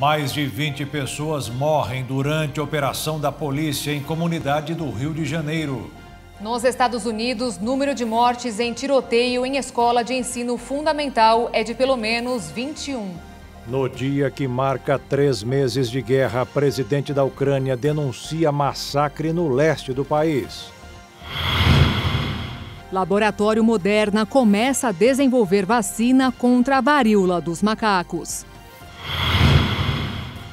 Mais de 20 pessoas morrem durante operação da polícia em comunidade do Rio de Janeiro. Nos Estados Unidos, número de mortes em tiroteio em escola de ensino fundamental é de pelo menos 21. No dia que marca três meses de guerra, presidente da Ucrânia denuncia massacre no leste do país. Laboratório Moderna começa a desenvolver vacina contra a varíola dos macacos.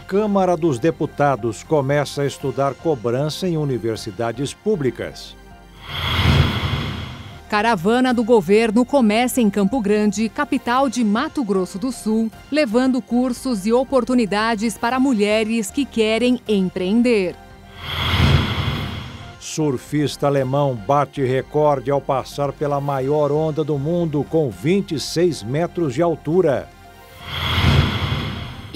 Câmara dos Deputados começa a estudar cobrança em universidades públicas. Caravana do governo começa em Campo Grande, capital de Mato Grosso do Sul, levando cursos e oportunidades para mulheres que querem empreender. Surfista alemão bate recorde ao passar pela maior onda do mundo com 26 metros de altura.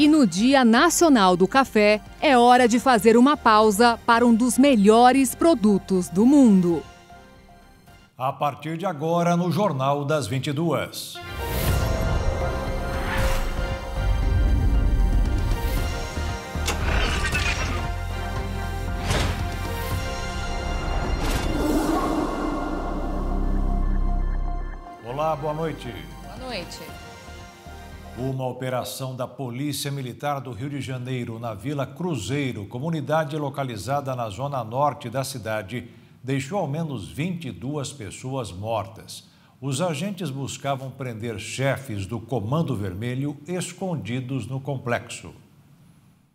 E no Dia Nacional do Café, é hora de fazer uma pausa para um dos melhores produtos do mundo. A partir de agora, no Jornal das 22. Olá, boa noite. Boa noite. Uma operação da Polícia Militar do Rio de Janeiro, na Vila Cruzeiro, comunidade localizada na zona norte da cidade, deixou ao menos 22 pessoas mortas. Os agentes buscavam prender chefes do Comando Vermelho escondidos no complexo.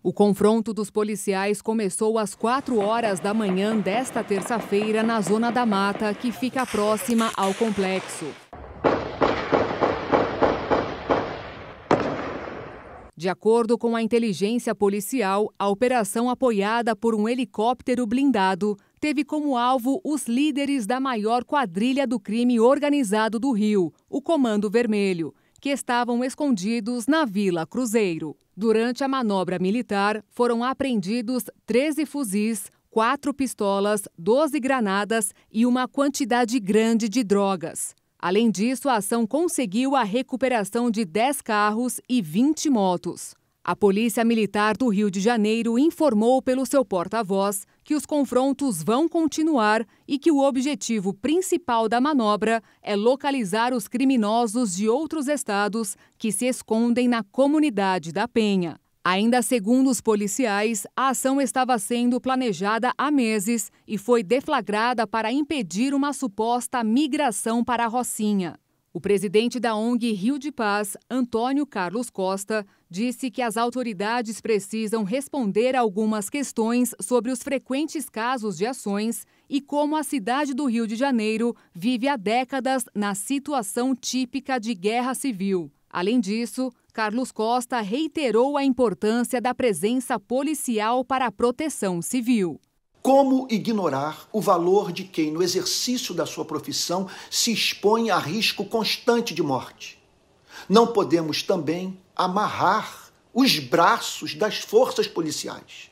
O confronto dos policiais começou às 4 horas da manhã desta terça-feira na Zona da Mata, que fica próxima ao complexo. De acordo com a inteligência policial, a operação apoiada por um helicóptero blindado teve como alvo os líderes da maior quadrilha do crime organizado do Rio, o Comando Vermelho, que estavam escondidos na Vila Cruzeiro. Durante a manobra militar, foram apreendidos 13 fuzis, quatro pistolas, 12 granadas e uma quantidade grande de drogas. Além disso, a ação conseguiu a recuperação de 10 carros e 20 motos. A Polícia Militar do Rio de Janeiro informou pelo seu porta-voz que os confrontos vão continuar e que o objetivo principal da manobra é localizar os criminosos de outros estados que se escondem na comunidade da Penha. Ainda segundo os policiais, a ação estava sendo planejada há meses e foi deflagrada para impedir uma suposta migração para a Rocinha. O presidente da ONG Rio de Paz, Antônio Carlos Costa, disse que as autoridades precisam responder a algumas questões sobre os frequentes casos de ações e como a cidade do Rio de Janeiro vive há décadas na situação típica de guerra civil. Além disso, Carlos Costa reiterou a importância da presença policial para a proteção civil. Como ignorar o valor de quem, no exercício da sua profissão, se expõe a risco constante de morte? Não podemos também amarrar os braços das forças policiais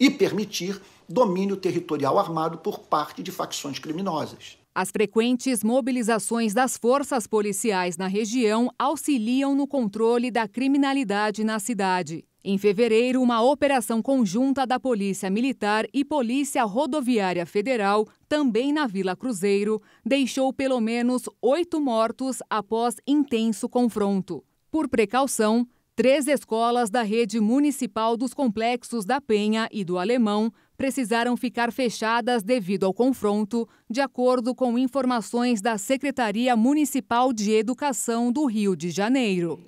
e permitir domínio territorial armado por parte de facções criminosas. As frequentes mobilizações das forças policiais na região auxiliam no controle da criminalidade na cidade. Em fevereiro, uma operação conjunta da Polícia Militar e Polícia Rodoviária Federal, também na Vila Cruzeiro, deixou pelo menos oito mortos após intenso confronto. Por precaução, Três escolas da rede municipal dos complexos da Penha e do Alemão precisaram ficar fechadas devido ao confronto, de acordo com informações da Secretaria Municipal de Educação do Rio de Janeiro.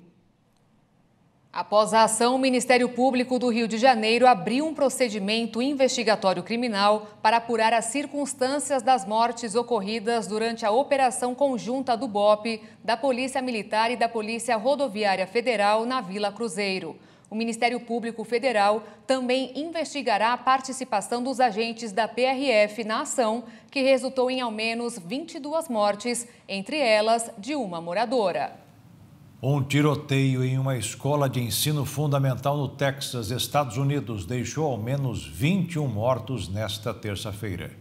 Após a ação, o Ministério Público do Rio de Janeiro abriu um procedimento investigatório criminal para apurar as circunstâncias das mortes ocorridas durante a operação conjunta do BOP, da Polícia Militar e da Polícia Rodoviária Federal na Vila Cruzeiro. O Ministério Público Federal também investigará a participação dos agentes da PRF na ação, que resultou em ao menos 22 mortes, entre elas de uma moradora. Um tiroteio em uma escola de ensino fundamental no Texas, Estados Unidos, deixou ao menos 21 mortos nesta terça-feira.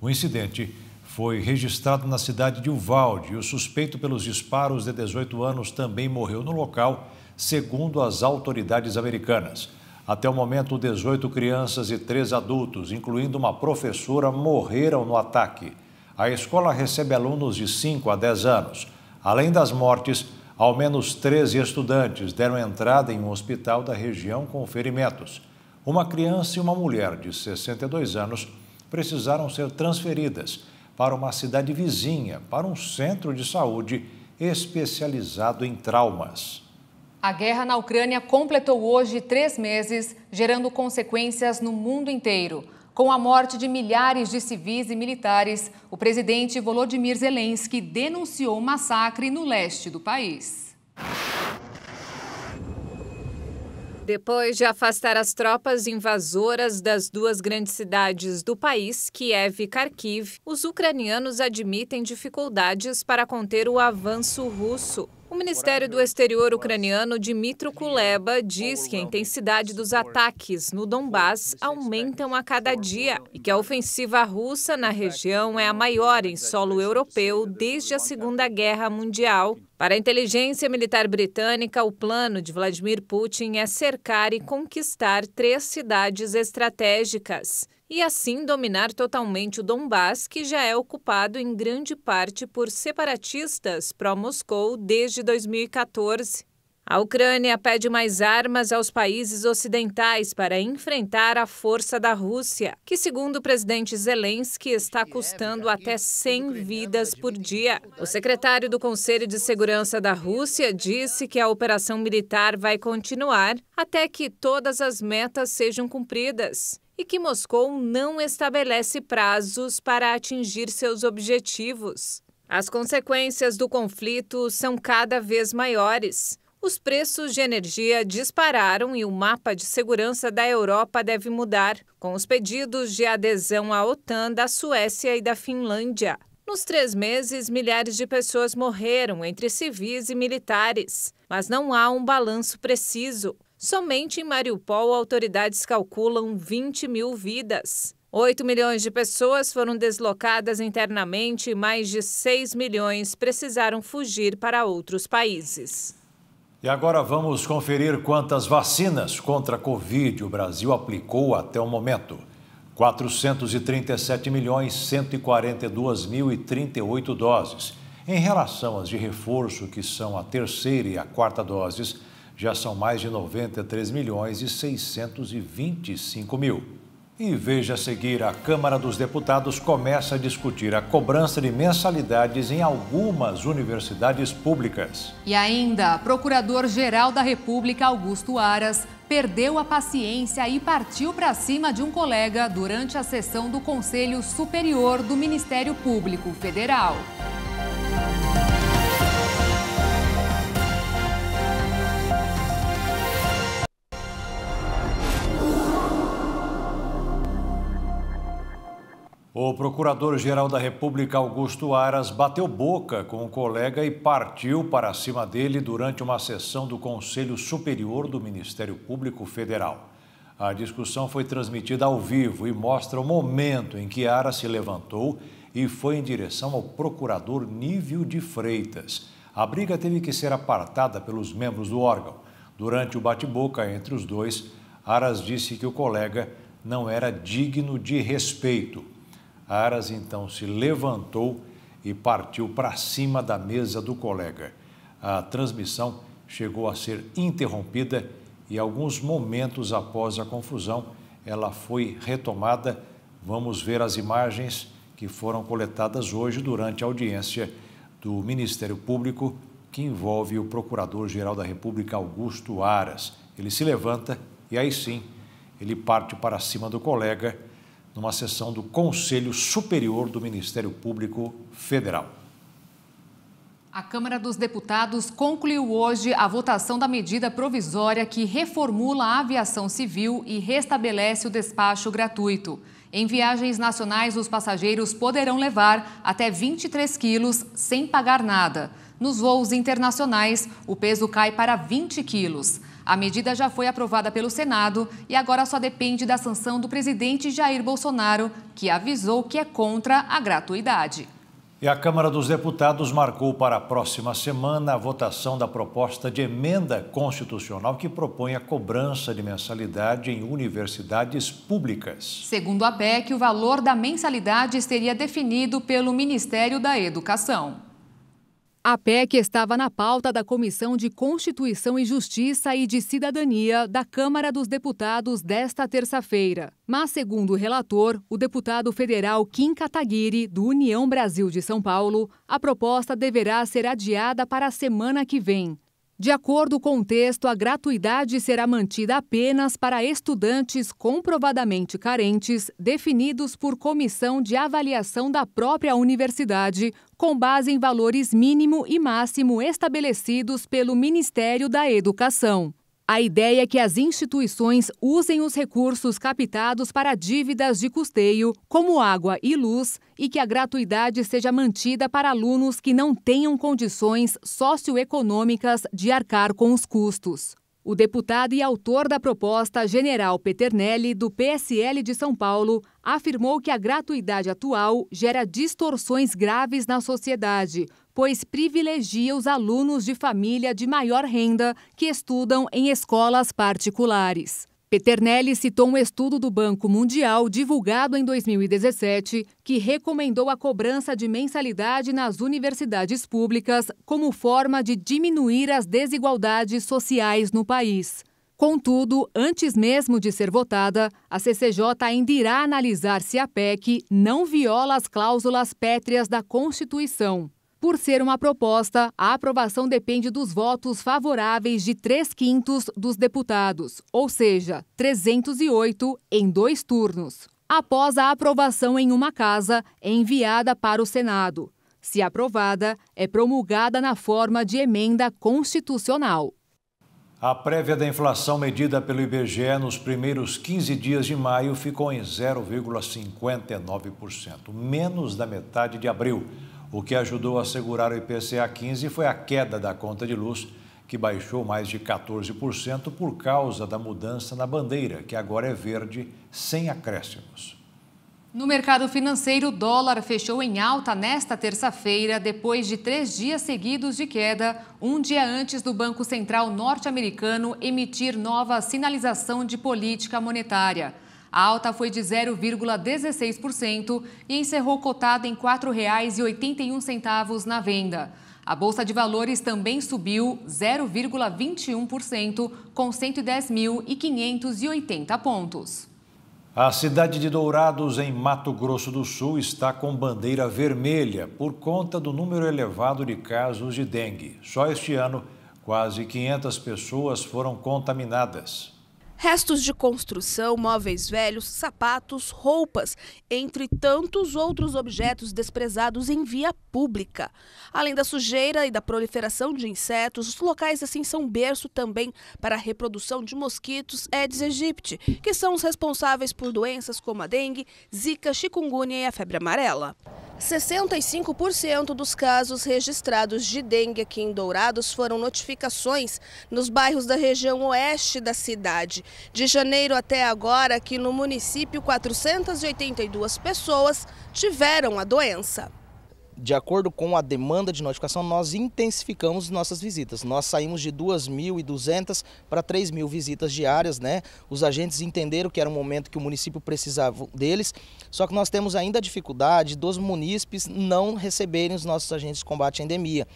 O incidente foi registrado na cidade de Uvalde e o suspeito pelos disparos de 18 anos também morreu no local, segundo as autoridades americanas. Até o momento, 18 crianças e 3 adultos, incluindo uma professora, morreram no ataque. A escola recebe alunos de 5 a 10 anos. Além das mortes, ao menos 13 estudantes deram entrada em um hospital da região com ferimentos. Uma criança e uma mulher de 62 anos precisaram ser transferidas para uma cidade vizinha, para um centro de saúde especializado em traumas. A guerra na Ucrânia completou hoje três meses, gerando consequências no mundo inteiro. Com a morte de milhares de civis e militares, o presidente Volodymyr Zelensky denunciou o massacre no leste do país. Depois de afastar as tropas invasoras das duas grandes cidades do país, Kiev e Kharkiv, os ucranianos admitem dificuldades para conter o avanço russo. O Ministério do Exterior ucraniano Dmitry Kuleba diz que a intensidade dos ataques no Donbás aumentam a cada dia e que a ofensiva russa na região é a maior em solo europeu desde a Segunda Guerra Mundial. Para a inteligência militar britânica, o plano de Vladimir Putin é cercar e conquistar três cidades estratégicas e assim dominar totalmente o Donbás, que já é ocupado em grande parte por separatistas pró-Moscou desde 2014. A Ucrânia pede mais armas aos países ocidentais para enfrentar a força da Rússia, que, segundo o presidente Zelensky, está custando até 100 vidas é por dia. O secretário do Conselho de Segurança da Rússia disse que a operação militar vai continuar até que todas as metas sejam cumpridas e que Moscou não estabelece prazos para atingir seus objetivos. As consequências do conflito são cada vez maiores. Os preços de energia dispararam e o mapa de segurança da Europa deve mudar, com os pedidos de adesão à OTAN da Suécia e da Finlândia. Nos três meses, milhares de pessoas morreram, entre civis e militares, mas não há um balanço preciso. Somente em Mariupol, autoridades calculam 20 mil vidas. 8 milhões de pessoas foram deslocadas internamente e mais de 6 milhões precisaram fugir para outros países. E agora vamos conferir quantas vacinas contra a Covid o Brasil aplicou até o momento. 437 milhões 142 mil e 38 doses. Em relação às de reforço, que são a terceira e a quarta doses, já são mais de 93 milhões e 625 mil. E veja a seguir, a Câmara dos Deputados começa a discutir a cobrança de mensalidades em algumas universidades públicas. E ainda, Procurador-Geral da República, Augusto Aras, perdeu a paciência e partiu para cima de um colega durante a sessão do Conselho Superior do Ministério Público Federal. O procurador-geral da República, Augusto Aras, bateu boca com o colega e partiu para cima dele durante uma sessão do Conselho Superior do Ministério Público Federal. A discussão foi transmitida ao vivo e mostra o momento em que Aras se levantou e foi em direção ao procurador Nível de Freitas. A briga teve que ser apartada pelos membros do órgão. Durante o bate-boca entre os dois, Aras disse que o colega não era digno de respeito Aras então se levantou e partiu para cima da mesa do colega. A transmissão chegou a ser interrompida e, alguns momentos após a confusão, ela foi retomada. Vamos ver as imagens que foram coletadas hoje durante a audiência do Ministério Público que envolve o Procurador-Geral da República, Augusto Aras. Ele se levanta e aí sim ele parte para cima do colega numa sessão do Conselho Superior do Ministério Público Federal. A Câmara dos Deputados concluiu hoje a votação da medida provisória que reformula a aviação civil e restabelece o despacho gratuito. Em viagens nacionais, os passageiros poderão levar até 23 quilos sem pagar nada. Nos voos internacionais, o peso cai para 20 quilos. A medida já foi aprovada pelo Senado e agora só depende da sanção do presidente Jair Bolsonaro, que avisou que é contra a gratuidade. E a Câmara dos Deputados marcou para a próxima semana a votação da proposta de emenda constitucional que propõe a cobrança de mensalidade em universidades públicas. Segundo a PEC, o valor da mensalidade seria definido pelo Ministério da Educação. A PEC estava na pauta da Comissão de Constituição e Justiça e de Cidadania da Câmara dos Deputados desta terça-feira. Mas, segundo o relator, o deputado federal Kim Kataguiri, do União Brasil de São Paulo, a proposta deverá ser adiada para a semana que vem. De acordo com o texto, a gratuidade será mantida apenas para estudantes comprovadamente carentes, definidos por comissão de avaliação da própria universidade, com base em valores mínimo e máximo estabelecidos pelo Ministério da Educação. A ideia é que as instituições usem os recursos captados para dívidas de custeio, como água e luz, e que a gratuidade seja mantida para alunos que não tenham condições socioeconômicas de arcar com os custos. O deputado e autor da proposta, General Peternelli, do PSL de São Paulo, afirmou que a gratuidade atual gera distorções graves na sociedade, pois privilegia os alunos de família de maior renda que estudam em escolas particulares. Peternelli citou um estudo do Banco Mundial divulgado em 2017 que recomendou a cobrança de mensalidade nas universidades públicas como forma de diminuir as desigualdades sociais no país. Contudo, antes mesmo de ser votada, a CCJ ainda irá analisar se a PEC não viola as cláusulas pétreas da Constituição. Por ser uma proposta, a aprovação depende dos votos favoráveis de três quintos dos deputados, ou seja, 308 em dois turnos. Após a aprovação em uma casa, é enviada para o Senado. Se aprovada, é promulgada na forma de emenda constitucional. A prévia da inflação medida pelo IBGE nos primeiros 15 dias de maio ficou em 0,59%, menos da metade de abril. O que ajudou a segurar o IPCA 15 foi a queda da conta de luz, que baixou mais de 14% por causa da mudança na bandeira, que agora é verde, sem acréscimos. No mercado financeiro, o dólar fechou em alta nesta terça-feira, depois de três dias seguidos de queda, um dia antes do Banco Central norte-americano emitir nova sinalização de política monetária. A alta foi de 0,16% e encerrou cotada em R$ 4,81 na venda. A Bolsa de Valores também subiu 0,21%, com 110.580 pontos. A cidade de Dourados, em Mato Grosso do Sul, está com bandeira vermelha por conta do número elevado de casos de dengue. Só este ano, quase 500 pessoas foram contaminadas. Restos de construção, móveis velhos, sapatos, roupas, entre tantos outros objetos desprezados em via pública. Além da sujeira e da proliferação de insetos, os locais assim são berço também para a reprodução de mosquitos Aedes aegypti, que são os responsáveis por doenças como a dengue, zika, chikungunya e a febre amarela. 65% dos casos registrados de dengue aqui em Dourados foram notificações nos bairros da região oeste da cidade. De janeiro até agora, aqui no município, 482 pessoas tiveram a doença. De acordo com a demanda de notificação, nós intensificamos nossas visitas. Nós saímos de 2.200 para 3.000 visitas diárias, né? Os agentes entenderam que era um momento que o município precisava deles, só que nós temos ainda a dificuldade dos munícipes não receberem os nossos agentes de combate à endemia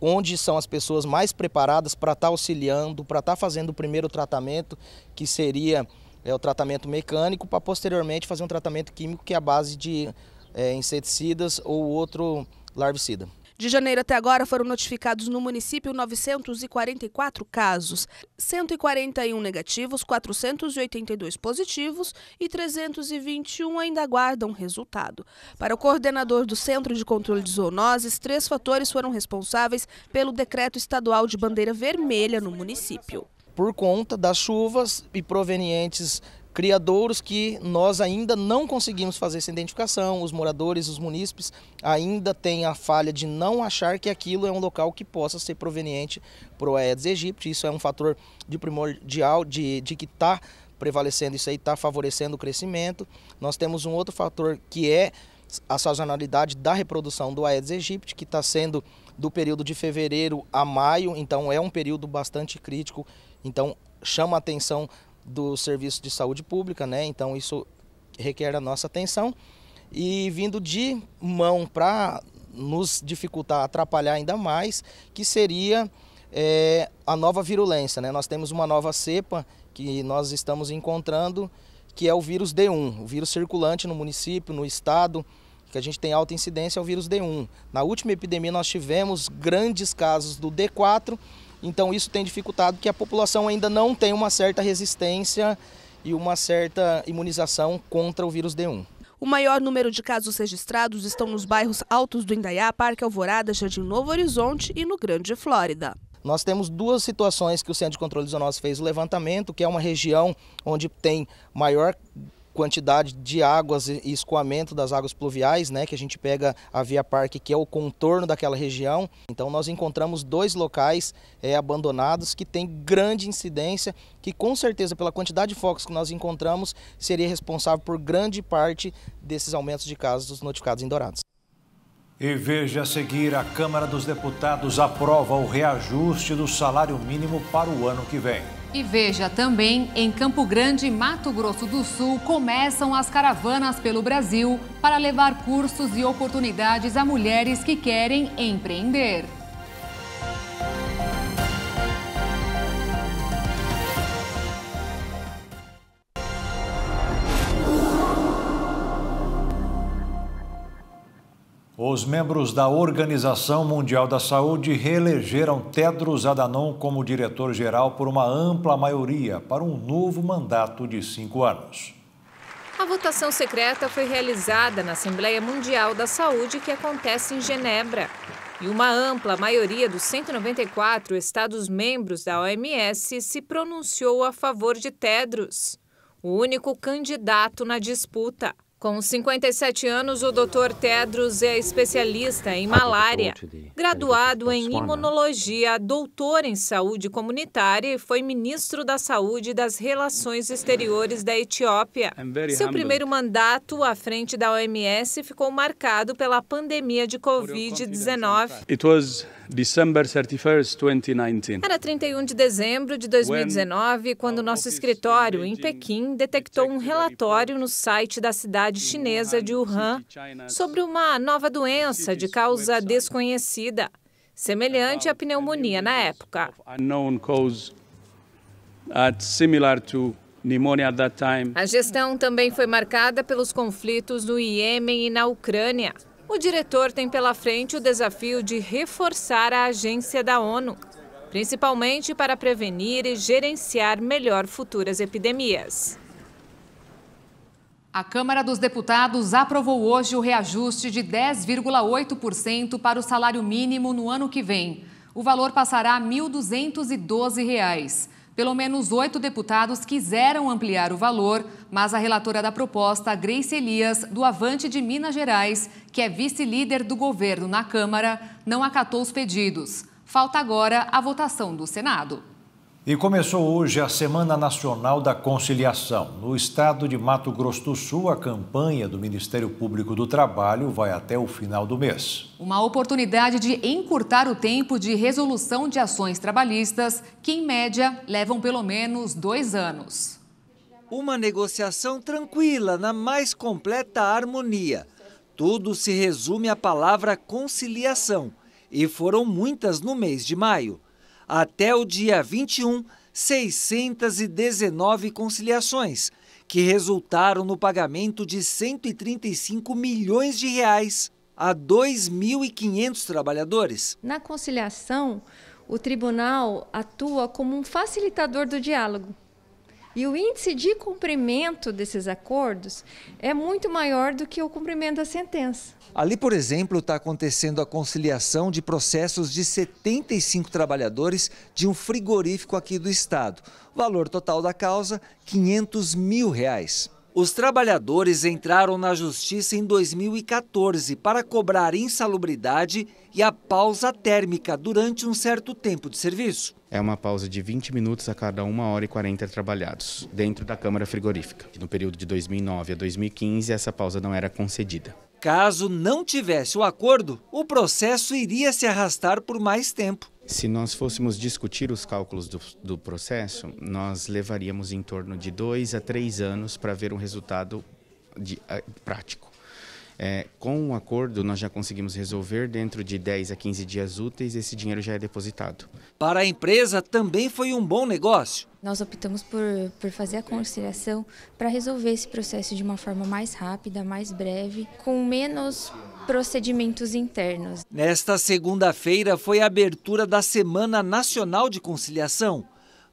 onde são as pessoas mais preparadas para estar tá auxiliando, para estar tá fazendo o primeiro tratamento, que seria é, o tratamento mecânico, para posteriormente fazer um tratamento químico que é a base de é, inseticidas ou outro larvicida. De janeiro até agora foram notificados no município 944 casos, 141 negativos, 482 positivos e 321 ainda aguardam resultado. Para o coordenador do Centro de Controle de Zoonoses, três fatores foram responsáveis pelo decreto estadual de bandeira vermelha no município por conta das chuvas e provenientes criadouros que nós ainda não conseguimos fazer essa identificação, os moradores, os munícipes ainda têm a falha de não achar que aquilo é um local que possa ser proveniente para o Aedes aegypti, isso é um fator de primordial de, de que está prevalecendo isso aí, está favorecendo o crescimento. Nós temos um outro fator que é a sazonalidade da reprodução do Aedes aegypti, que está sendo do período de fevereiro a maio, então é um período bastante crítico, então chama a atenção do serviço de saúde pública, né? Então isso requer a nossa atenção. E vindo de mão para nos dificultar, atrapalhar ainda mais, que seria é, a nova virulência, né? Nós temos uma nova cepa que nós estamos encontrando, que é o vírus D1, o vírus circulante no município, no estado, que a gente tem alta incidência, é o vírus D1. Na última epidemia nós tivemos grandes casos do D4 então isso tem dificultado que a população ainda não tem uma certa resistência e uma certa imunização contra o vírus D1. O maior número de casos registrados estão nos bairros altos do Indaiá, Parque Alvorada, Jardim Novo Horizonte e no Grande Flórida. Nós temos duas situações que o Centro de Controle de fez o levantamento, que é uma região onde tem maior quantidade de águas e escoamento das águas pluviais, né, que a gente pega a Via Parque, que é o contorno daquela região. Então nós encontramos dois locais é, abandonados que têm grande incidência, que com certeza pela quantidade de focos que nós encontramos, seria responsável por grande parte desses aumentos de casos notificados em Dourados. E veja a seguir, a Câmara dos Deputados aprova o reajuste do salário mínimo para o ano que vem. E veja também, em Campo Grande, Mato Grosso do Sul, começam as caravanas pelo Brasil para levar cursos e oportunidades a mulheres que querem empreender. os membros da Organização Mundial da Saúde reelegeram Tedros Adhanom como diretor-geral por uma ampla maioria para um novo mandato de cinco anos. A votação secreta foi realizada na Assembleia Mundial da Saúde, que acontece em Genebra. E uma ampla maioria dos 194 Estados-membros da OMS se pronunciou a favor de Tedros, o único candidato na disputa. Com 57 anos, o Dr. Tedros é especialista em malária, graduado em imunologia, doutor em saúde comunitária e foi ministro da Saúde e das Relações Exteriores da Etiópia. Seu primeiro mandato à frente da OMS ficou marcado pela pandemia de Covid-19. Era 31 de dezembro de 2019 quando nosso escritório em Pequim detectou um relatório no site da cidade cidade chinesa de Wuhan sobre uma nova doença de causa desconhecida, semelhante à pneumonia na época. A gestão também foi marcada pelos conflitos no Iêmen e na Ucrânia. O diretor tem pela frente o desafio de reforçar a agência da ONU, principalmente para prevenir e gerenciar melhor futuras epidemias. A Câmara dos Deputados aprovou hoje o reajuste de 10,8% para o salário mínimo no ano que vem. O valor passará a R$ 1.212. Pelo menos oito deputados quiseram ampliar o valor, mas a relatora da proposta, Grace Elias, do Avante de Minas Gerais, que é vice-líder do governo na Câmara, não acatou os pedidos. Falta agora a votação do Senado. E começou hoje a Semana Nacional da Conciliação. No estado de Mato Grosso do Sul, a campanha do Ministério Público do Trabalho vai até o final do mês. Uma oportunidade de encurtar o tempo de resolução de ações trabalhistas, que em média levam pelo menos dois anos. Uma negociação tranquila, na mais completa harmonia. Tudo se resume à palavra conciliação. E foram muitas no mês de maio até o dia 21, 619 conciliações, que resultaram no pagamento de 135 milhões de reais a 2.500 trabalhadores. Na conciliação, o tribunal atua como um facilitador do diálogo e o índice de cumprimento desses acordos é muito maior do que o cumprimento da sentença. Ali, por exemplo, está acontecendo a conciliação de processos de 75 trabalhadores de um frigorífico aqui do estado. valor total da causa, 500 mil reais. Os trabalhadores entraram na justiça em 2014 para cobrar insalubridade e a pausa térmica durante um certo tempo de serviço. É uma pausa de 20 minutos a cada 1 hora e 40 trabalhados, dentro da câmara frigorífica. No período de 2009 a 2015, essa pausa não era concedida. Caso não tivesse o acordo, o processo iria se arrastar por mais tempo. Se nós fôssemos discutir os cálculos do, do, processo, nós levaríamos em torno de dois a três anos para ver um resultado de, prático. É, com o um acordo, nós já conseguimos resolver. Dentro de 10 a 15 dias úteis, esse dinheiro já é depositado. Para a empresa, também foi um bom negócio. Nós optamos por, por fazer a conciliação para resolver esse processo de uma forma mais rápida, mais breve, com menos procedimentos internos. Nesta segunda-feira foi a abertura da Semana Nacional de Conciliação.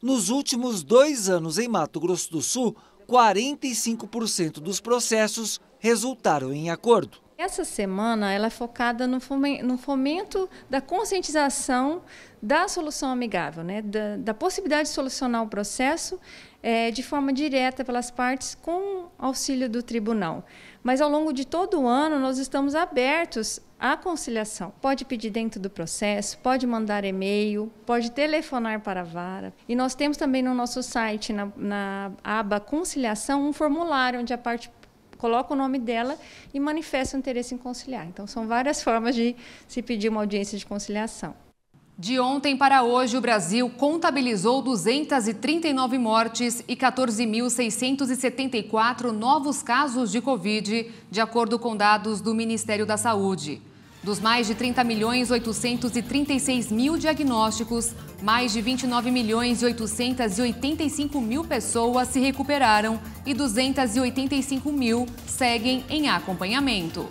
Nos últimos dois anos em Mato Grosso do Sul, 45% dos processos resultaram em acordo. Essa semana ela é focada no fomento, no fomento da conscientização da solução amigável, né? da, da possibilidade de solucionar o processo é, de forma direta pelas partes com auxílio do tribunal. Mas ao longo de todo o ano, nós estamos abertos à conciliação. Pode pedir dentro do processo, pode mandar e-mail, pode telefonar para a vara. E nós temos também no nosso site, na, na aba Conciliação, um formulário onde a parte coloca o nome dela e manifesta o interesse em conciliar. Então, são várias formas de se pedir uma audiência de conciliação. De ontem para hoje, o Brasil contabilizou 239 mortes e 14.674 novos casos de Covid, de acordo com dados do Ministério da Saúde. Dos mais de 30 milhões 836 mil diagnósticos, mais de 29 milhões e 885 mil pessoas se recuperaram e 285 mil seguem em acompanhamento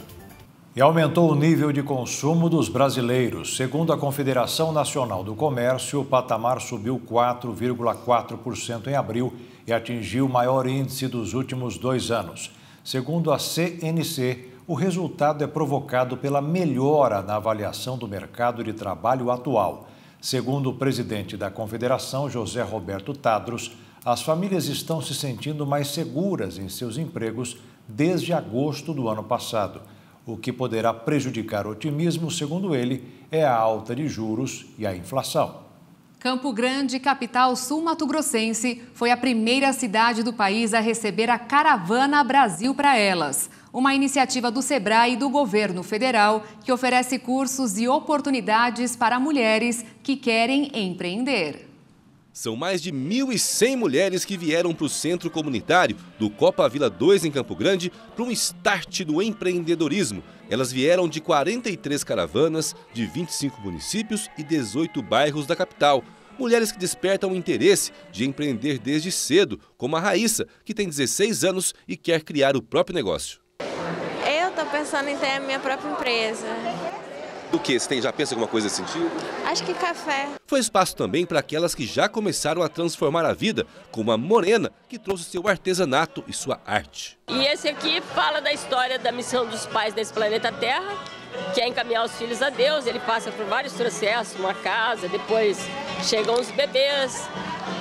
e aumentou o nível de consumo dos brasileiros. Segundo a Confederação Nacional do Comércio, o patamar subiu 4,4% em abril e atingiu o maior índice dos últimos dois anos. Segundo a CNC, o resultado é provocado pela melhora na avaliação do mercado de trabalho atual. Segundo o presidente da Confederação, José Roberto Tadros, as famílias estão se sentindo mais seguras em seus empregos desde agosto do ano passado. O que poderá prejudicar o otimismo, segundo ele, é a alta de juros e a inflação. Campo Grande, capital sul-mato-grossense, foi a primeira cidade do país a receber a Caravana Brasil para Elas, uma iniciativa do SEBRAE e do governo federal que oferece cursos e oportunidades para mulheres que querem empreender. São mais de 1.100 mulheres que vieram para o centro comunitário do Copa Vila 2 em Campo Grande para um start do empreendedorismo. Elas vieram de 43 caravanas, de 25 municípios e 18 bairros da capital. Mulheres que despertam o interesse de empreender desde cedo, como a Raíssa, que tem 16 anos e quer criar o próprio negócio. Eu estou pensando em ter a minha própria empresa. Do que? Você tem, já pensa alguma coisa nesse sentido? Acho que café. Foi espaço também para aquelas que já começaram a transformar a vida, como a Morena, que trouxe seu artesanato e sua arte. E esse aqui fala da história da missão dos pais nesse planeta Terra, que é encaminhar os filhos a Deus. Ele passa por vários processos, uma casa, depois chegam os bebês,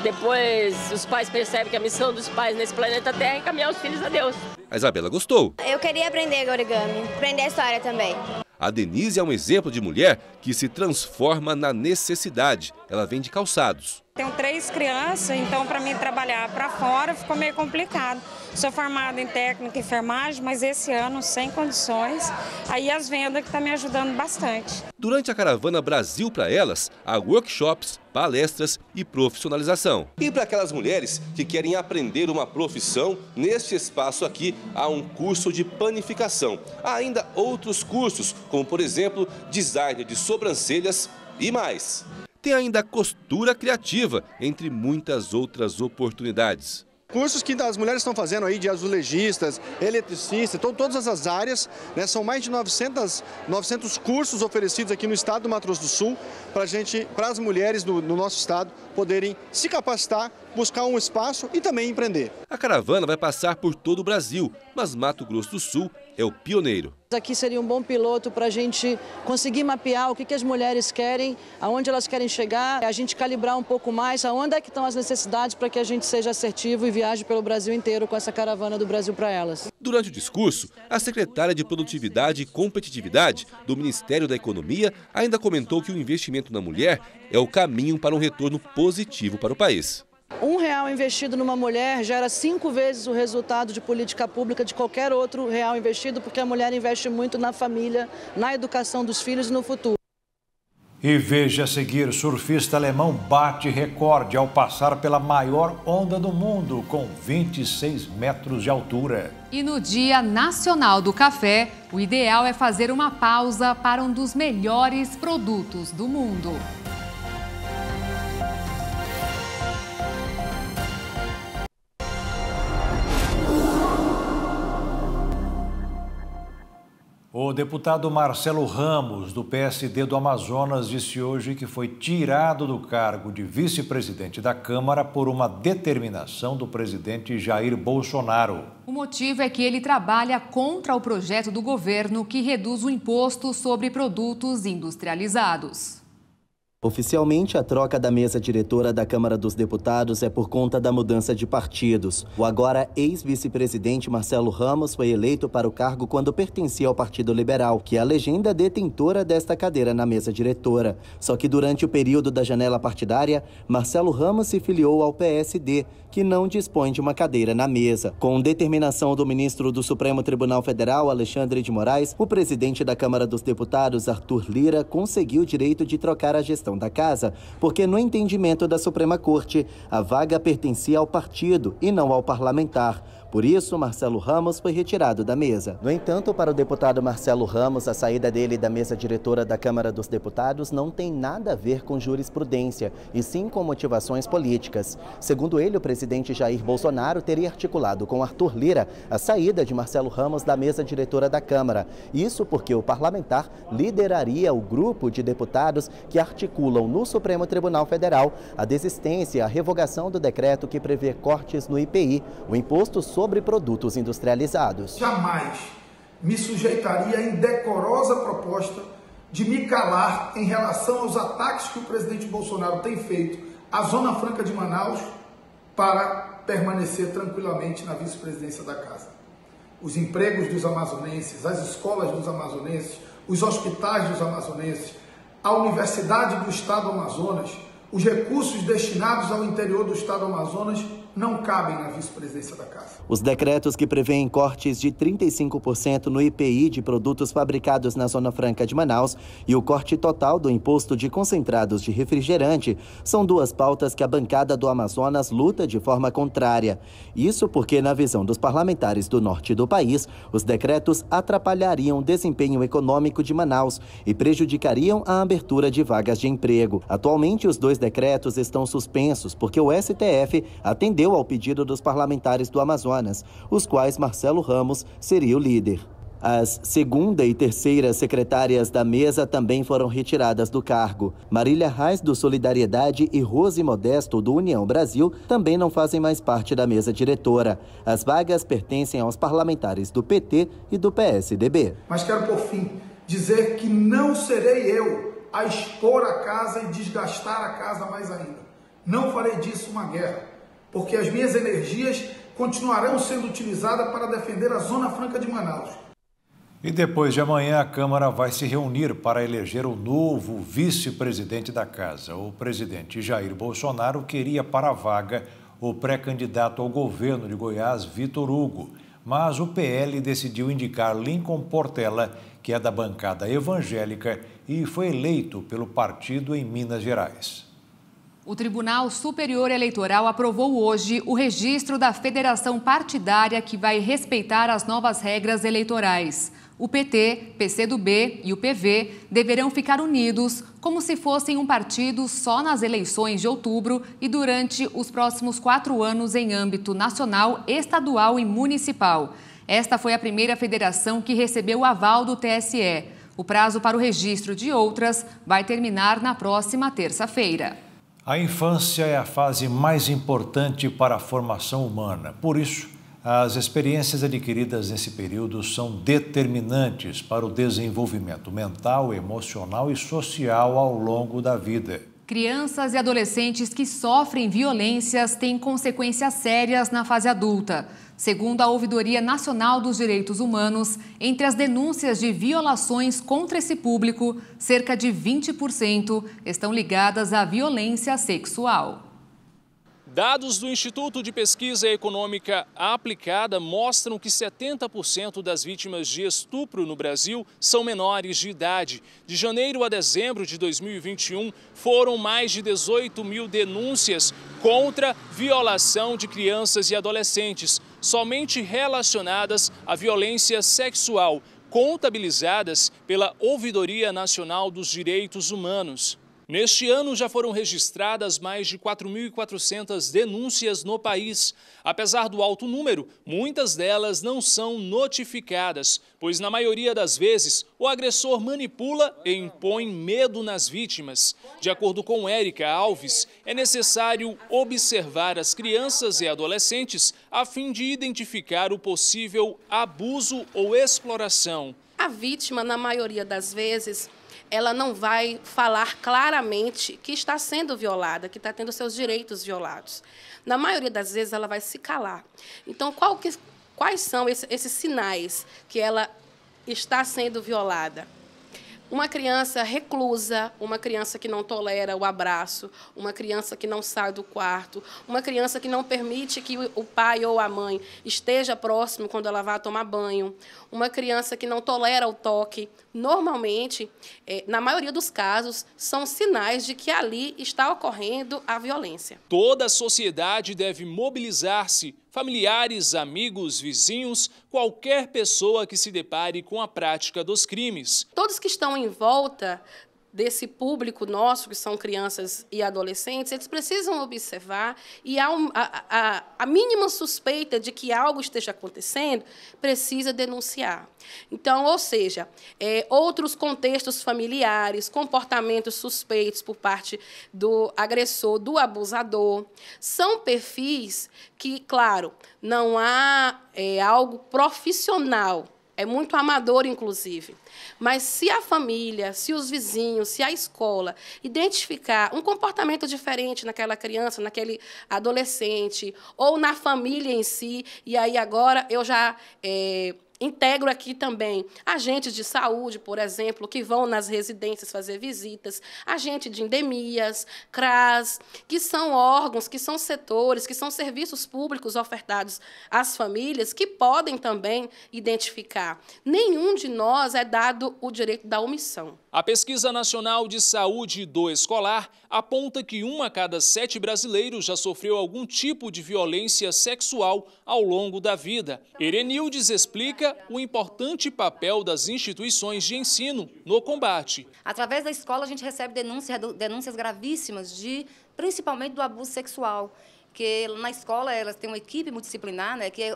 depois os pais percebem que a missão dos pais nesse planeta Terra é encaminhar os filhos a Deus. A Isabela gostou. Eu queria aprender origami, aprender a história também. A Denise é um exemplo de mulher que se transforma na necessidade. Ela vende calçados. Tenho três crianças, então para mim trabalhar para fora ficou meio complicado. Sou formada em técnica e enfermagem, mas esse ano sem condições. Aí as vendas que está me ajudando bastante. Durante a caravana Brasil para Elas, há workshops, palestras e profissionalização. E para aquelas mulheres que querem aprender uma profissão, neste espaço aqui há um curso de panificação. Há ainda outros cursos, como por exemplo, design de sobrancelhas e mais tem ainda a costura criativa, entre muitas outras oportunidades. Cursos que as mulheres estão fazendo aí de azulejistas, eletricistas, então todas essas áreas, né, são mais de 900, 900 cursos oferecidos aqui no estado do Mato Grosso do Sul para gente, para as mulheres do, do nosso estado poderem se capacitar, buscar um espaço e também empreender. A caravana vai passar por todo o Brasil, mas Mato Grosso do Sul é o pioneiro. Aqui seria um bom piloto para a gente conseguir mapear o que, que as mulheres querem, aonde elas querem chegar, a gente calibrar um pouco mais aonde é que estão as necessidades para que a gente seja assertivo e viaje pelo Brasil inteiro com essa caravana do Brasil para elas. Durante o discurso, a secretária de Produtividade e Competitividade do Ministério da Economia ainda comentou que o investimento na mulher é o caminho para um retorno positivo para o país. Um real investido numa mulher gera cinco vezes o resultado de política pública de qualquer outro real investido, porque a mulher investe muito na família, na educação dos filhos e no futuro. E veja a seguir, surfista alemão bate recorde ao passar pela maior onda do mundo, com 26 metros de altura. E no Dia Nacional do Café, o ideal é fazer uma pausa para um dos melhores produtos do mundo. O deputado Marcelo Ramos, do PSD do Amazonas, disse hoje que foi tirado do cargo de vice-presidente da Câmara por uma determinação do presidente Jair Bolsonaro. O motivo é que ele trabalha contra o projeto do governo que reduz o imposto sobre produtos industrializados. Oficialmente, a troca da mesa diretora da Câmara dos Deputados é por conta da mudança de partidos. O agora ex-vice-presidente Marcelo Ramos foi eleito para o cargo quando pertencia ao Partido Liberal, que é a legenda detentora desta cadeira na mesa diretora. Só que durante o período da janela partidária, Marcelo Ramos se filiou ao PSD, que não dispõe de uma cadeira na mesa. Com determinação do ministro do Supremo Tribunal Federal, Alexandre de Moraes, o presidente da Câmara dos Deputados, Arthur Lira, conseguiu o direito de trocar a gestão gestão da casa, porque, no entendimento da Suprema Corte, a vaga pertencia ao partido e não ao parlamentar. Por isso, Marcelo Ramos foi retirado da mesa. No entanto, para o deputado Marcelo Ramos, a saída dele da mesa diretora da Câmara dos Deputados não tem nada a ver com jurisprudência, e sim com motivações políticas. Segundo ele, o presidente Jair Bolsonaro teria articulado com Arthur Lira a saída de Marcelo Ramos da mesa diretora da Câmara. Isso porque o parlamentar lideraria o grupo de deputados que articulam no Supremo Tribunal Federal a desistência à a revogação do decreto que prevê cortes no IPI, o imposto sobre sobre produtos industrializados. Jamais me sujeitaria à indecorosa proposta de me calar em relação aos ataques que o presidente Bolsonaro tem feito à Zona Franca de Manaus para permanecer tranquilamente na vice-presidência da casa. Os empregos dos amazonenses, as escolas dos amazonenses, os hospitais dos amazonenses, a Universidade do Estado Amazonas, os recursos destinados ao interior do Estado Amazonas não cabem na vice-presidência da Casa. Os decretos que prevêem cortes de 35% no IPI de produtos fabricados na Zona Franca de Manaus e o corte total do imposto de concentrados de refrigerante são duas pautas que a bancada do Amazonas luta de forma contrária. Isso porque, na visão dos parlamentares do norte do país, os decretos atrapalhariam o desempenho econômico de Manaus e prejudicariam a abertura de vagas de emprego. Atualmente, os dois decretos estão suspensos porque o STF atendeu ao pedido dos parlamentares do Amazonas, os quais Marcelo Ramos seria o líder. As segunda e terceira secretárias da mesa também foram retiradas do cargo. Marília Reis, do Solidariedade, e Rose Modesto, do União Brasil, também não fazem mais parte da mesa diretora. As vagas pertencem aos parlamentares do PT e do PSDB. Mas quero, por fim, dizer que não serei eu a expor a casa e desgastar a casa mais ainda. Não farei disso uma guerra porque as minhas energias continuarão sendo utilizadas para defender a Zona Franca de Manaus. E depois de amanhã, a Câmara vai se reunir para eleger o novo vice-presidente da Casa. O presidente Jair Bolsonaro queria para a vaga o pré-candidato ao governo de Goiás, Vitor Hugo. Mas o PL decidiu indicar Lincoln Portela, que é da bancada evangélica e foi eleito pelo partido em Minas Gerais. O Tribunal Superior Eleitoral aprovou hoje o registro da federação partidária que vai respeitar as novas regras eleitorais. O PT, PCdoB e o PV deverão ficar unidos como se fossem um partido só nas eleições de outubro e durante os próximos quatro anos em âmbito nacional, estadual e municipal. Esta foi a primeira federação que recebeu o aval do TSE. O prazo para o registro de outras vai terminar na próxima terça-feira. A infância é a fase mais importante para a formação humana. Por isso, as experiências adquiridas nesse período são determinantes para o desenvolvimento mental, emocional e social ao longo da vida. Crianças e adolescentes que sofrem violências têm consequências sérias na fase adulta. Segundo a Ouvidoria Nacional dos Direitos Humanos, entre as denúncias de violações contra esse público, cerca de 20% estão ligadas à violência sexual. Dados do Instituto de Pesquisa Econômica Aplicada mostram que 70% das vítimas de estupro no Brasil são menores de idade. De janeiro a dezembro de 2021, foram mais de 18 mil denúncias contra violação de crianças e adolescentes, somente relacionadas à violência sexual, contabilizadas pela Ouvidoria Nacional dos Direitos Humanos. Neste ano já foram registradas mais de 4.400 denúncias no país. Apesar do alto número, muitas delas não são notificadas, pois na maioria das vezes o agressor manipula e impõe medo nas vítimas. De acordo com Érica Alves, é necessário observar as crianças e adolescentes a fim de identificar o possível abuso ou exploração. A vítima, na maioria das vezes, ela não vai falar claramente que está sendo violada, que está tendo seus direitos violados. Na maioria das vezes, ela vai se calar. Então, que, quais são esses, esses sinais que ela está sendo violada? Uma criança reclusa, uma criança que não tolera o abraço, uma criança que não sai do quarto, uma criança que não permite que o pai ou a mãe esteja próximo quando ela vá tomar banho, uma criança que não tolera o toque, normalmente, eh, na maioria dos casos, são sinais de que ali está ocorrendo a violência. Toda a sociedade deve mobilizar-se familiares, amigos, vizinhos, qualquer pessoa que se depare com a prática dos crimes. Todos que estão em volta desse público nosso, que são crianças e adolescentes, eles precisam observar e a, a, a, mínima suspeita de que algo esteja acontecendo, precisa denunciar. Então, ou seja, é, outros contextos familiares, comportamentos suspeitos por parte do agressor, do abusador, são perfis que, claro, não há é, algo profissional é muito amador, inclusive. Mas se a família, se os vizinhos, se a escola identificar um comportamento diferente naquela criança, naquele adolescente, ou na família em si, e aí agora eu já. É, Integro aqui também agentes de saúde, por exemplo, que vão nas residências fazer visitas, agente de endemias, CRAS, que são órgãos, que são setores, que são serviços públicos ofertados às famílias, que podem também identificar. Nenhum de nós é dado o direito da omissão. A Pesquisa Nacional de Saúde do Escolar aponta que uma a cada sete brasileiros já sofreu algum tipo de violência sexual ao longo da vida. Erenildes explica o importante papel das instituições de ensino no combate. Através da escola a gente recebe denúncias, denúncias gravíssimas, de, principalmente do abuso sexual, que na escola elas têm uma equipe multidisciplinar né, que é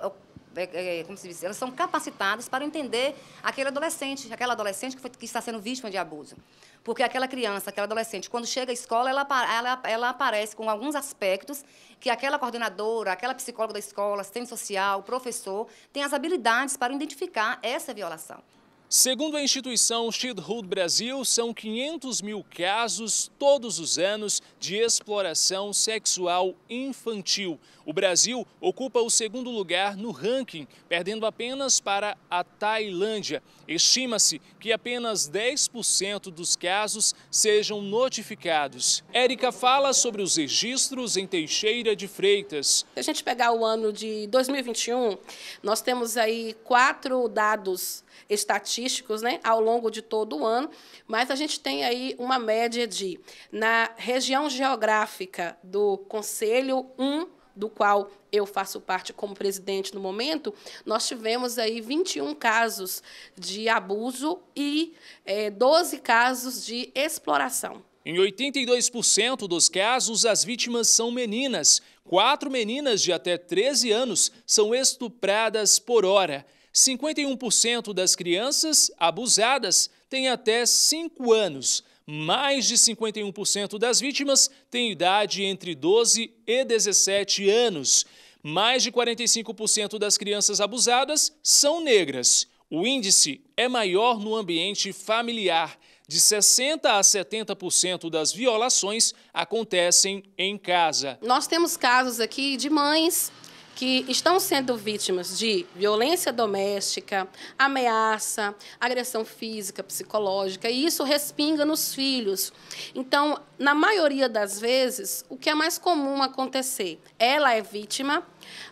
é, é, é, como se diz, elas são capacitadas para entender aquele adolescente, aquela adolescente que, foi, que, está sendo vítima de abuso. Porque aquela criança, aquela adolescente, quando chega à escola, ela, ela, ela aparece com alguns aspectos que aquela coordenadora, aquela psicóloga da escola, assistente social, professor, tem as habilidades para identificar essa violação. Segundo a instituição Childhood Brasil, são 500 mil casos todos os anos de exploração sexual infantil. O Brasil ocupa o segundo lugar no ranking, perdendo apenas para a Tailândia. Estima-se que apenas 10% dos casos sejam notificados. Érica fala sobre os registros em Teixeira de Freitas. Se a gente pegar o ano de 2021, nós temos aí quatro dados estatísticos né, ao longo de todo o ano, mas a gente tem aí uma média de, na região geográfica do Conselho 1, do qual eu faço parte como presidente no momento, nós tivemos aí 21 casos de abuso e é, eh, 12 casos de exploração. Em 82% dos casos, as vítimas são meninas. Quatro meninas de até 13 anos são estupradas por hora. 51% das crianças abusadas têm até 5 anos. Mais de 51% das vítimas têm idade entre 12 e 17 anos. Mais de 45% das crianças abusadas são negras. O índice é maior no ambiente familiar. De 60% a 70% das violações acontecem em casa. Nós temos casos aqui de mães que estão sendo vítimas de violência doméstica, ameaça, agressão física, psicológica, e isso respinga nos filhos. Então, na maioria das vezes, o que é mais comum acontecer? Ela é vítima,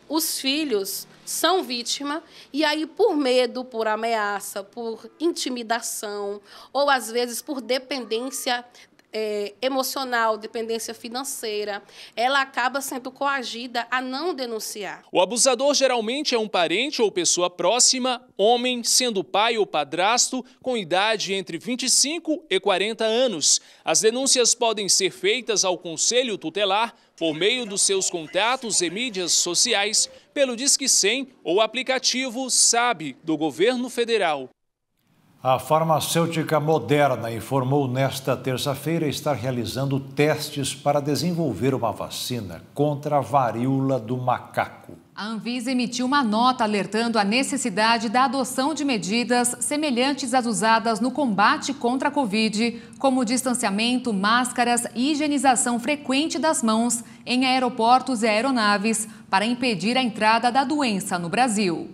os filhos são vítima e aí por medo, por ameaça, por intimidação ou às vezes por dependência é, emocional, dependência financeira, ela acaba sendo coagida a não denunciar. O abusador geralmente é um parente ou pessoa próxima, homem, sendo pai ou padrasto, com idade entre 25 e 40 anos. As denúncias podem ser feitas ao Conselho Tutelar por meio dos seus contatos e mídias sociais, pelo Disque 100 ou aplicativo Sabe do Governo Federal. A farmacêutica Moderna informou nesta terça-feira estar realizando testes para desenvolver uma vacina contra a varíola do macaco. A Anvisa emitiu uma nota alertando a necessidade da adoção de medidas semelhantes às usadas no combate contra a Covid, como distanciamento, máscaras e higienização frequente das mãos em aeroportos e aeronaves, para impedir a entrada da doença no Brasil.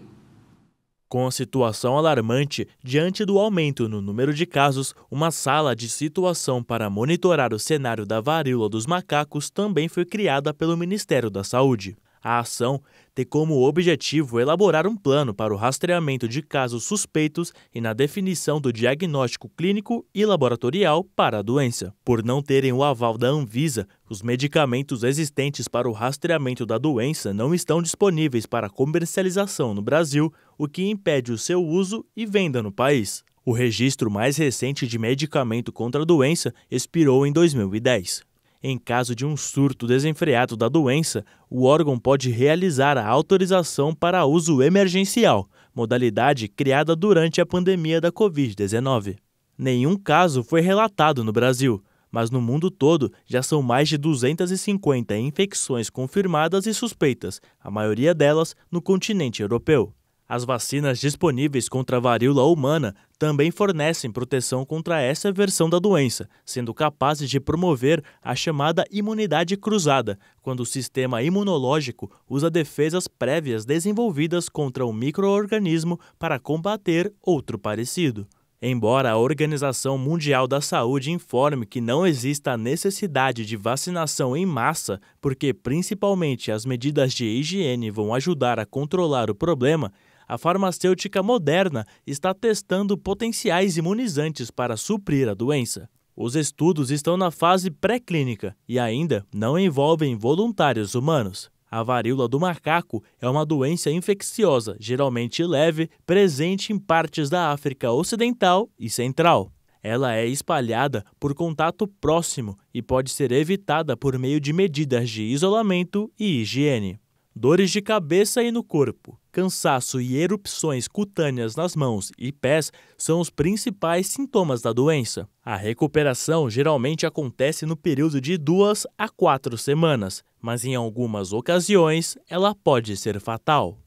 Com a situação alarmante, diante do aumento no número de casos, uma sala de situação para monitorar o cenário da varíola dos macacos também foi criada pelo Ministério da Saúde. A ação tem como objetivo elaborar um plano para o rastreamento de casos suspeitos e na definição do diagnóstico clínico e laboratorial para a doença. Por não terem o aval da Anvisa, os medicamentos existentes para o rastreamento da doença não estão disponíveis para comercialização no Brasil, o que impede o seu uso e venda no país. O registro mais recente de medicamento contra a doença expirou em 2010. Em caso de um surto desenfreado da doença, o órgão pode realizar a autorização para uso emergencial, modalidade criada durante a pandemia da Covid-19. Nenhum caso foi relatado no Brasil, mas no mundo todo já são mais de 250 infecções confirmadas e suspeitas, a maioria delas no continente europeu. As vacinas disponíveis contra a varíola humana também fornecem proteção contra essa versão da doença, sendo capazes de promover a chamada imunidade cruzada, quando o sistema imunológico usa defesas prévias desenvolvidas contra um microorganismo para combater outro parecido. Embora a Organização Mundial da Saúde informe que não exista a necessidade de vacinação em massa, porque principalmente as medidas de higiene vão ajudar a controlar o problema, a farmacêutica Moderna está testando potenciais imunizantes para suprir a doença. Os estudos estão na fase pré-clínica e ainda não envolvem voluntários humanos. A varíola do macaco é uma doença infecciosa, geralmente leve, presente em partes da África Ocidental e Central. Ela é espalhada por contato próximo e pode ser evitada por meio de medidas de isolamento e higiene. Dores de cabeça e no corpo cansaço e erupções cutâneas nas mãos e pés são os principais sintomas da doença. A recuperação geralmente acontece no período de duas a quatro semanas, mas em algumas ocasiões ela pode ser fatal.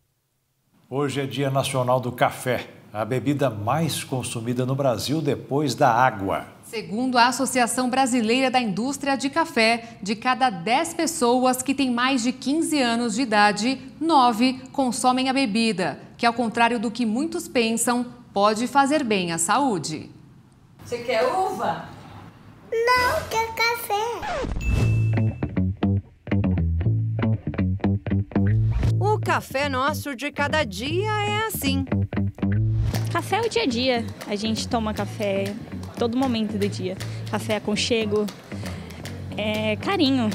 Hoje é Dia Nacional do Café, a bebida mais consumida no Brasil depois da água. Segundo a Associação Brasileira da Indústria de Café, de cada 10 pessoas que têm mais de 15 anos de idade, 9 consomem a bebida, que, ao contrário do que muitos pensam, pode fazer bem à saúde. Você quer uva? Não, quer café. O café nosso de cada dia é assim. Café é o dia a dia. A gente toma café todo momento do dia. Café aconchego, é, carinho.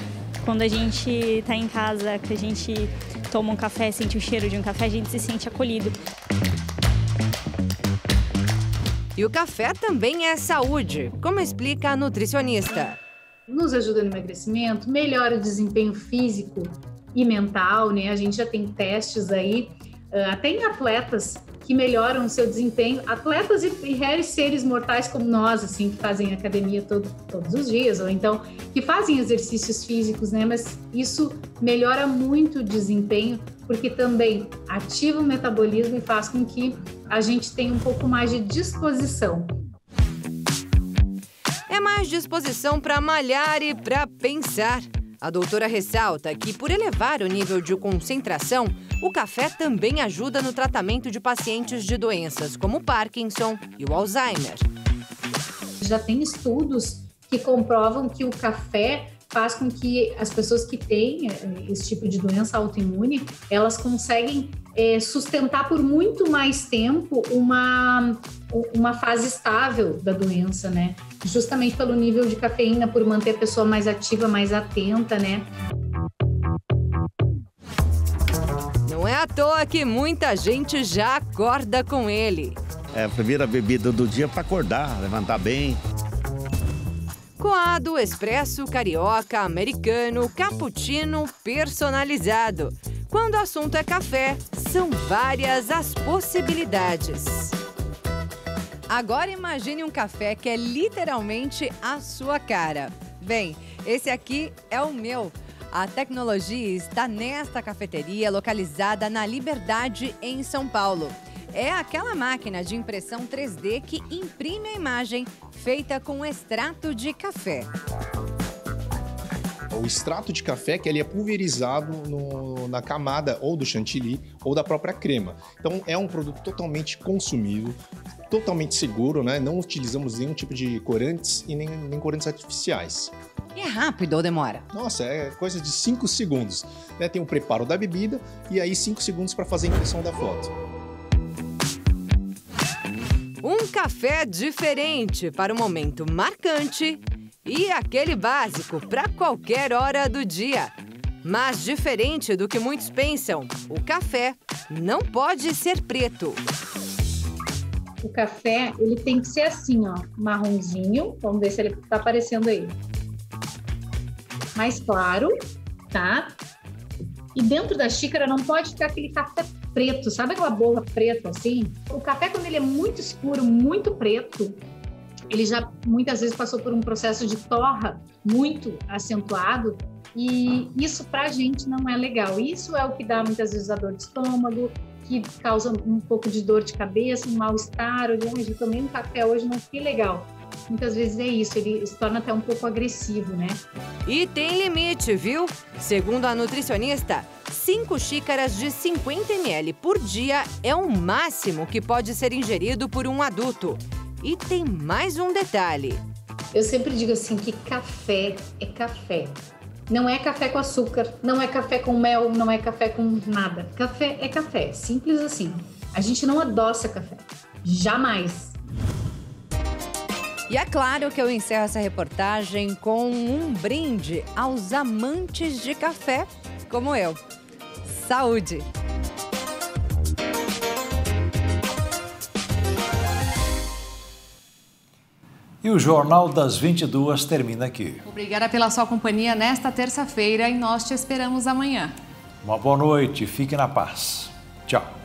Quando a gente está em casa, que a gente toma um café, sente o cheiro de um café, a gente se sente acolhido. E o café também é saúde, como explica a nutricionista. Nos ajuda no emagrecimento, melhora o desempenho físico e mental, né? A gente já tem testes aí, ah, até em atletas que melhoram o seu desempenho, atletas e, e seres mortais como nós, assim, que fazem academia todo, todos os dias, ou então que fazem exercícios físicos, né? Mas isso melhora muito o desempenho, porque também ativa o metabolismo e faz com que a gente tenha um pouco mais de disposição. É mais disposição para malhar e para pensar. A doutora ressalta que, por elevar o nível de concentração, o café também ajuda no tratamento de pacientes de doenças como o Parkinson e o Alzheimer. Já tem estudos que comprovam que o café faz com que as pessoas que têm eh, esse tipo de doença autoimune, elas conseguem é, sustentar por muito mais tempo uma, uma fase estável da doença, né? Justamente pelo nível de cafeína, por manter a pessoa mais ativa, mais atenta, né? Não é à toa que muita gente já acorda com ele. É a primeira bebida do dia para acordar, levantar bem. Coado, expresso, carioca, americano, cappuccino, personalizado. Quando o assunto é café, são várias as possibilidades. Agora imagine um café que é literalmente a sua cara. Bem, esse aqui é o meu. A tecnologia está nesta cafeteria localizada na Liberdade, em São Paulo. É aquela máquina de impressão 3D que imprime a imagem feita com extrato de café o extrato de café que ele é pulverizado no, na camada ou do chantilly ou da própria crema. Então é um produto totalmente consumível, totalmente seguro, né? Não utilizamos nenhum tipo de corantes e nem, nem corantes artificiais. E é rápido ou demora? Nossa, é coisa de 5 segundos. Né? Tem o preparo da bebida e aí 5 segundos para fazer a impressão da foto. Um café diferente para um momento marcante e aquele básico para qualquer hora do dia. Mas diferente do que muitos pensam, o café não pode ser preto. O café, ele tem que ser assim, ó, marronzinho. Vamos ver se ele tá aparecendo aí. Mais claro, tá? E dentro da xícara não pode ter aquele café preto, sabe aquela bola preta assim? O café, quando ele é muito escuro, muito preto, ele já muitas vezes passou por um processo de torra muito acentuado e isso para a gente não é legal. Isso é o que dá muitas vezes a dor de estômago, que causa um pouco de dor de cabeça, um mal-estar, ou de eu tomei um café hoje, não fiquei legal. Muitas vezes é isso, ele se torna até um pouco agressivo, né? E tem limite, viu? Segundo a nutricionista, 5 xícaras de 50 ml por dia é o máximo que pode ser ingerido por um adulto. E tem mais um detalhe. Eu sempre digo assim que café é café. Não é café com açúcar, não é café com mel, não é café com nada. Café é café, simples assim. A gente não adoça café. Jamais. E é claro que eu encerro essa reportagem com um brinde aos amantes de café, como eu. Saúde! E o Jornal das 22 termina aqui. Obrigada pela sua companhia nesta terça-feira e nós te esperamos amanhã. Uma boa noite, fique na paz. Tchau.